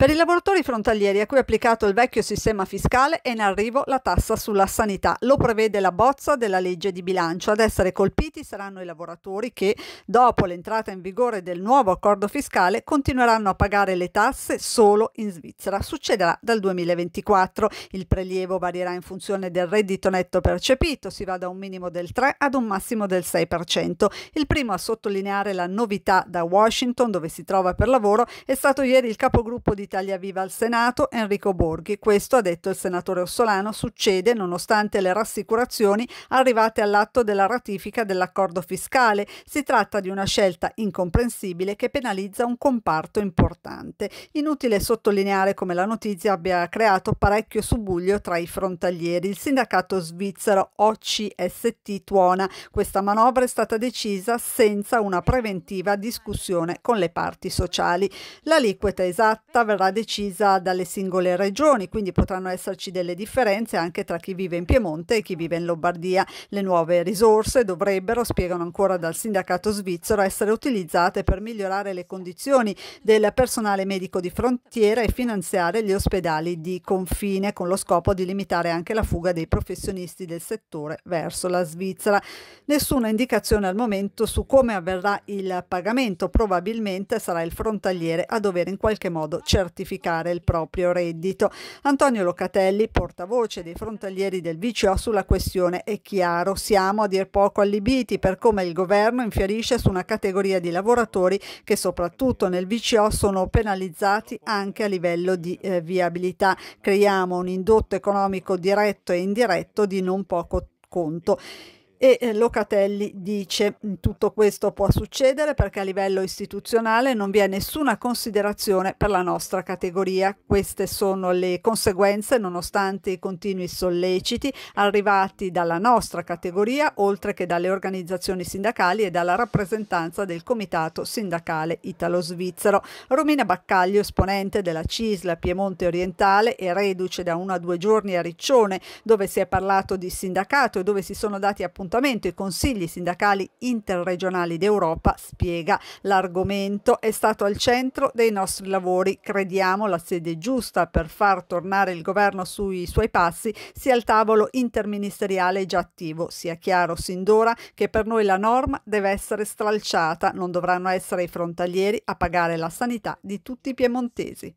Per i lavoratori frontalieri a cui è applicato il vecchio sistema fiscale è in arrivo la tassa sulla sanità. Lo prevede la bozza della legge di bilancio. Ad essere colpiti saranno i lavoratori che, dopo l'entrata in vigore del nuovo accordo fiscale, continueranno a pagare le tasse solo in Svizzera. Succederà dal 2024. Il prelievo varierà in funzione del reddito netto percepito, si va da un minimo del 3 ad un massimo del 6%. Il primo a sottolineare la novità da Washington, dove si trova per lavoro, è stato ieri il capogruppo di Italia Viva al Senato, Enrico Borghi. Questo, ha detto il senatore Ossolano, succede nonostante le rassicurazioni arrivate all'atto della ratifica dell'accordo fiscale. Si tratta di una scelta incomprensibile che penalizza un comparto importante. Inutile sottolineare come la notizia abbia creato parecchio subuglio tra i frontalieri. Il sindacato svizzero OCST tuona. Questa manovra è stata decisa senza una preventiva discussione con le parti sociali. L'aliquota esatta verrà verrà decisa dalle singole regioni, quindi potranno esserci delle differenze anche tra chi vive in Piemonte e chi vive in Lombardia. Le nuove risorse dovrebbero, spiegano ancora dal sindacato svizzero, essere utilizzate per migliorare le condizioni del personale medico di frontiera e finanziare gli ospedali di confine, con lo scopo di limitare anche la fuga dei professionisti del settore verso la Svizzera. Nessuna indicazione al momento su come avverrà il pagamento, probabilmente sarà il frontaliere a dover in qualche modo cercare certificare il proprio reddito. Antonio Locatelli, portavoce dei frontalieri del VCO sulla questione, è chiaro, siamo a dir poco allibiti per come il governo infierisce su una categoria di lavoratori che soprattutto nel VCO sono penalizzati anche a livello di eh, viabilità. Creiamo un indotto economico diretto e indiretto di non poco conto. E eh, Locatelli dice mm, tutto questo può succedere perché a livello istituzionale non vi è nessuna considerazione per la nostra categoria. Queste sono le conseguenze nonostante i continui solleciti arrivati dalla nostra categoria oltre che dalle organizzazioni sindacali e dalla rappresentanza del Comitato Sindacale Italo-Svizzero. Romina Baccaglio, esponente della CISLA Piemonte Orientale e reduce da uno a due giorni a Riccione dove si è parlato di sindacato e dove si sono dati appuntamenti appuntamento i consigli sindacali interregionali d'Europa, spiega l'argomento, è stato al centro dei nostri lavori. Crediamo la sede giusta per far tornare il governo sui suoi passi sia il tavolo interministeriale già attivo. Sia chiaro sin d'ora che per noi la norma deve essere stralciata, non dovranno essere i frontalieri a pagare la sanità di tutti i piemontesi.